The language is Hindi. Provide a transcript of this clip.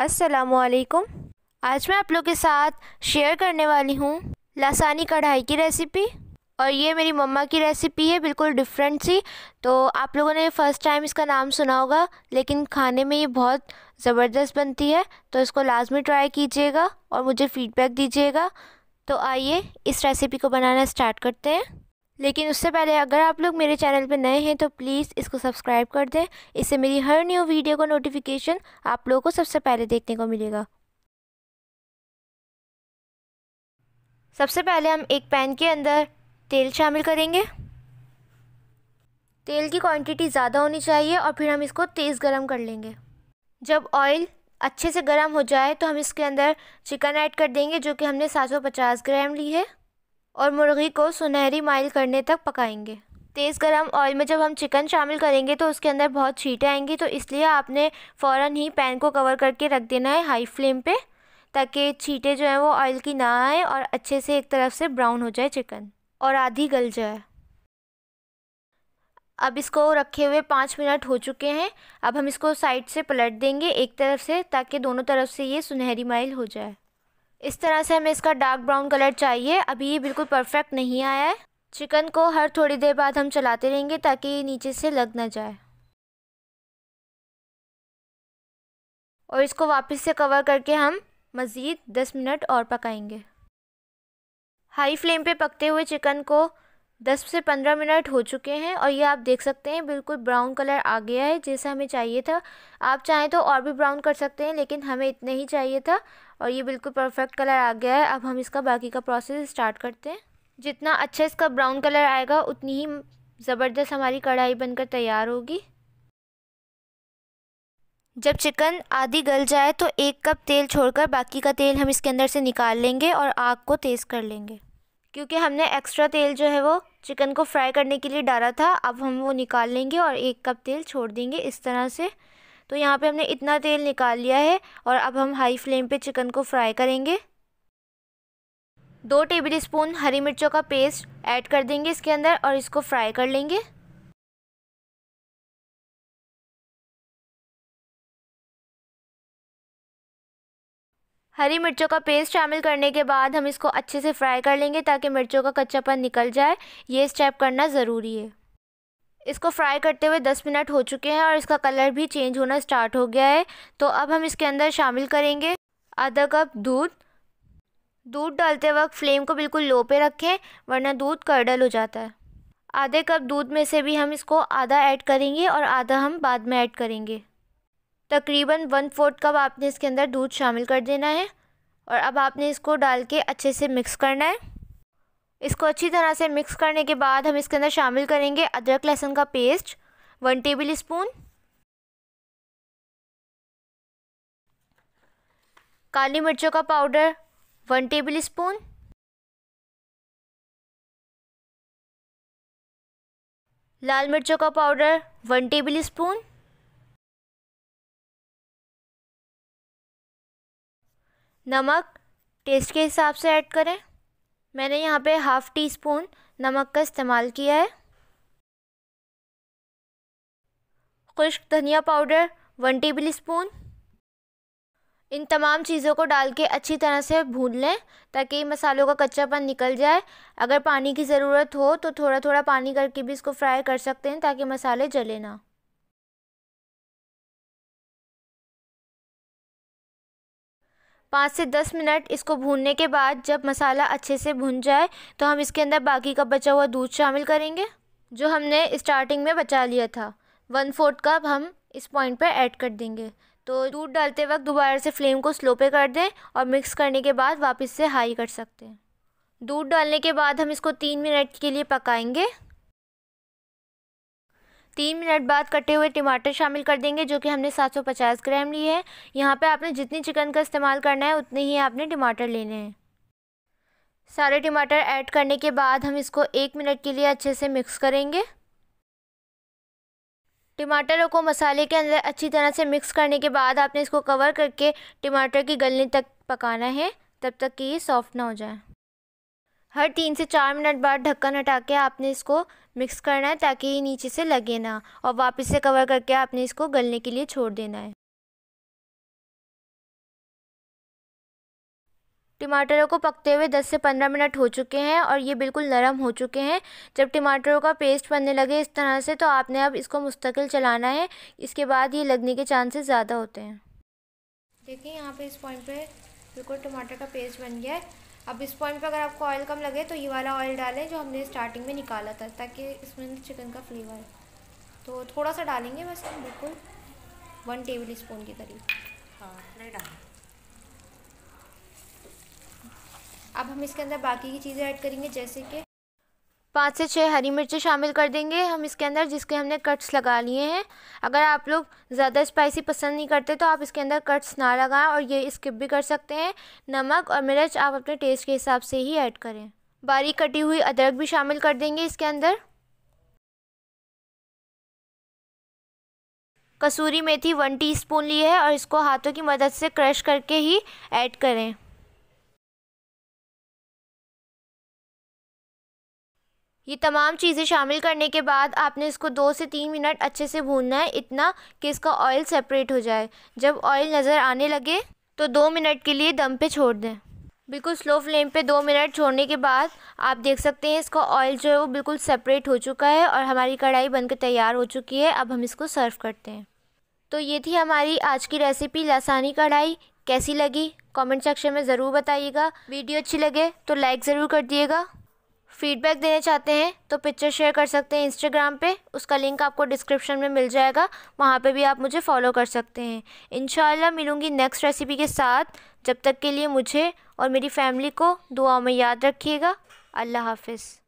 असलकुम आज मैं आप लोग के साथ शेयर करने वाली हूँ लासानी कढ़ाई की रेसिपी और ये मेरी मम्मा की रेसिपी है बिल्कुल डिफरेंट सी तो आप लोगों ने फ़र्स्ट टाइम इसका नाम सुना होगा लेकिन खाने में ये बहुत ज़बरदस्त बनती है तो इसको लाजमी ट्राई कीजिएगा और मुझे फ़ीडबैक दीजिएगा तो आइए इस रेसिपी को बनाना स्टार्ट करते हैं लेकिन उससे पहले अगर आप लोग मेरे चैनल पर नए हैं तो प्लीज़ इसको सब्सक्राइब कर दें इससे मेरी हर न्यू वीडियो का नोटिफिकेशन आप लोगों को सबसे पहले देखने को मिलेगा सबसे पहले हम एक पैन के अंदर तेल शामिल करेंगे तेल की क्वांटिटी ज़्यादा होनी चाहिए और फिर हम इसको तेज़ गरम कर लेंगे जब ऑयल अच्छे से गर्म हो जाए तो हम इसके अंदर चिकन ऐड कर देंगे जो कि हमने 750 ग्राम ली है और मुर्गी को सुनहरी माइल करने तक पकाएंगे तेज़ गरम ऑयल में जब हम चिकन शामिल करेंगे तो उसके अंदर बहुत छीटें आएंगी तो इसलिए आपने फ़ौर ही पैन को कवर करके रख देना है हाई फ्लेम पे ताकि छीटें जो हैं वो ऑयल की ना आए और अच्छे से एक तरफ से ब्राउन हो जाए चिकन और आधी गल जाए अब इसको रखे हुए पाँच मिनट हो चुके हैं अब हम इसको साइड से पलट देंगे एक तरफ से ताकि दोनों तरफ से ये सुनहरी माइल हो जाए इस तरह से हमें इसका डार्क ब्राउन कलर चाहिए अभी ये बिल्कुल परफेक्ट नहीं आया है चिकन को हर थोड़ी देर बाद हम चलाते रहेंगे ताकि ये नीचे से लग ना जाए और इसको वापस से कवर करके हम मज़ीद 10 मिनट और पकाएंगे हाई फ्लेम पे पकते हुए चिकन को दस से पंद्रह मिनट हो चुके हैं और ये आप देख सकते हैं बिल्कुल ब्राउन कलर आ गया है जैसा हमें चाहिए था आप चाहें तो और भी ब्राउन कर सकते हैं लेकिन हमें इतने ही चाहिए था और ये बिल्कुल परफेक्ट कलर आ गया है अब हम इसका बाकी का प्रोसेस स्टार्ट करते हैं जितना अच्छा इसका ब्राउन कलर आएगा उतनी ही ज़बरदस्त हमारी कढ़ाई बनकर तैयार होगी जब चिकन आधी गल जाए तो एक कप तेल छोड़कर बाकी का तेल हम इसके अंदर से निकाल लेंगे और आग को तेज़ कर लेंगे क्योंकि हमने एक्स्ट्रा तेल जो है वो चिकन को फ्राई करने के लिए डाला था अब हम वो निकाल लेंगे और एक कप तेल छोड़ देंगे इस तरह से तो यहाँ पे हमने इतना तेल निकाल लिया है और अब हम हाई फ्लेम पे चिकन को फ्राई करेंगे दो टेबल स्पून हरी मिर्चों का पेस्ट ऐड कर देंगे इसके अंदर और इसको फ्राई कर लेंगे हरी मिर्चों का पेस्ट शामिल करने के बाद हम इसको अच्छे से फ्राई कर लेंगे ताकि मिर्चों का कच्चापन निकल जाए ये स्टेप करना ज़रूरी है इसको फ्राई करते हुए 10 मिनट हो चुके हैं और इसका कलर भी चेंज होना स्टार्ट हो गया है तो अब हम इसके अंदर शामिल करेंगे आधा कप दूध दूध डालते वक्त फ्लेम को बिल्कुल लो पे रखें वरना दूध कर्डल हो जाता है आधे कप दूध में से भी हम इसको आधा ऐड करेंगे और आधा हम बाद में ऐड करेंगे तकरीबन वन फोर्थ कप आपने इसके अंदर दूध शामिल कर देना है और अब आपने इसको डाल के अच्छे से मिक्स करना है इसको अच्छी तरह से मिक्स करने के बाद हम इसके अंदर शामिल करेंगे अदरक लहसुन का पेस्ट वन टेबल स्पून काली मिर्चों का पाउडर वन टेबल स्पून लाल मिर्चों का पाउडर वन टेबल स्पून नमक टेस्ट के हिसाब से ऐड करें मैंने यहाँ पे हाफ़ टी स्पून नमक का इस्तेमाल किया है खुश्क धनिया पाउडर वन टेबल स्पून इन तमाम चीज़ों को डाल के अच्छी तरह से भून लें ताकि मसालों का कच्चापन निकल जाए अगर पानी की ज़रूरत हो तो थोड़ा थोड़ा पानी करके भी इसको फ्राई कर सकते हैं ताकि मसाले जले ना पाँच से दस मिनट इसको भूनने के बाद जब मसाला अच्छे से भुन जाए तो हम इसके अंदर बाकी का बचा हुआ दूध शामिल करेंगे जो हमने स्टार्टिंग में बचा लिया था वन फोर्थ कप हम इस पॉइंट पर ऐड कर देंगे तो दूध डालते वक्त दोबारा से फ्लेम को स्लो पे कर दें और मिक्स करने के बाद वापस से हाई कर सकते हैं दूध डालने के बाद हम इसको तीन मिनट के लिए पकाएंगे तीन मिनट बाद कटे हुए टमाटर शामिल कर देंगे जो कि हमने 750 ग्राम लिए है यहाँ पे आपने जितनी चिकन का इस्तेमाल करना है उतने ही आपने टमाटर लेने हैं सारे टमाटर ऐड करने के बाद हम इसको एक मिनट के लिए अच्छे से मिक्स करेंगे टमाटरों को मसाले के अंदर अच्छी तरह से मिक्स करने के बाद आपने इसको कवर करके टमाटर की गलने तक पकाना है तब तक कि ये सॉफ्ट ना हो जाए हर तीन से चार मिनट बाद ढक्कन हटा के आपने इसको मिक्स करना है ताकि ये नीचे से लगे ना और वापस से कवर करके आपने इसको गलने के लिए छोड़ देना है टमाटरों को पकते हुए 10 से 15 मिनट हो चुके हैं और ये बिल्कुल नरम हो चुके हैं जब टमाटरों का पेस्ट बनने लगे इस तरह से तो आपने अब इसको मुस्तकिल चलाना है इसके बाद ये लगने के चांसेस ज़्यादा होते हैं देखिए यहाँ पे इस पॉइंट पे बिल्कुल टमाटर का पेस्ट बन गया है अब इस पॉइंट पर अगर आपको ऑयल कम लगे तो ये वाला ऑयल डालें जो हमने स्टार्टिंग में निकाला था ताकि इसमें चिकन का फ्लेवर तो थोड़ा सा डालेंगे बस हम बिल्कुल वन टेबल स्पून के करीब हाँ अब हम इसके अंदर बाकी की चीज़ें ऐड करेंगे जैसे कि पाँच से छः हरी मिर्चें शामिल कर देंगे हम इसके अंदर जिसके हमने कट्स लगा लिए हैं अगर आप लोग ज़्यादा स्पाइसी पसंद नहीं करते तो आप इसके अंदर कट्स ना लगाएं और ये स्किप भी कर सकते हैं नमक और मिर्च आप अपने टेस्ट के हिसाब से ही ऐड करें बारीक कटी हुई अदरक भी शामिल कर देंगे इसके अंदर कसूरी मेथी वन स्पून ली है और इसको हाथों की मदद से क्रश करके ही ऐड करें ये तमाम चीज़ें शामिल करने के बाद आपने इसको दो से तीन मिनट अच्छे से भूनना है इतना कि इसका ऑयल सेपरेट हो जाए जब ऑयल नज़र आने लगे तो दो मिनट के लिए दम पे छोड़ दें बिल्कुल स्लो फ्लेम पे दो मिनट छोड़ने के बाद आप देख सकते हैं इसका ऑयल जो है वो बिल्कुल सेपरेट हो चुका है और हमारी कढ़ाई बनकर तैयार हो चुकी है अब हम इसको सर्व करते हैं तो ये थी हमारी आज की रेसिपी लसानी कढ़ाई कैसी लगी कमेंट सेक्शन में ज़रूर बताइएगा वीडियो अच्छी लगे तो लाइक ज़रूर कर दिएगा फीडबैक देना चाहते हैं तो पिक्चर शेयर कर सकते हैं इंस्टाग्राम पे उसका लिंक आपको डिस्क्रिप्शन में मिल जाएगा वहाँ पे भी आप मुझे फॉलो कर सकते हैं इन मिलूंगी नेक्स्ट रेसिपी के साथ जब तक के लिए मुझे और मेरी फैमिली को दुआओं में याद रखिएगा अल्लाह हाफिज़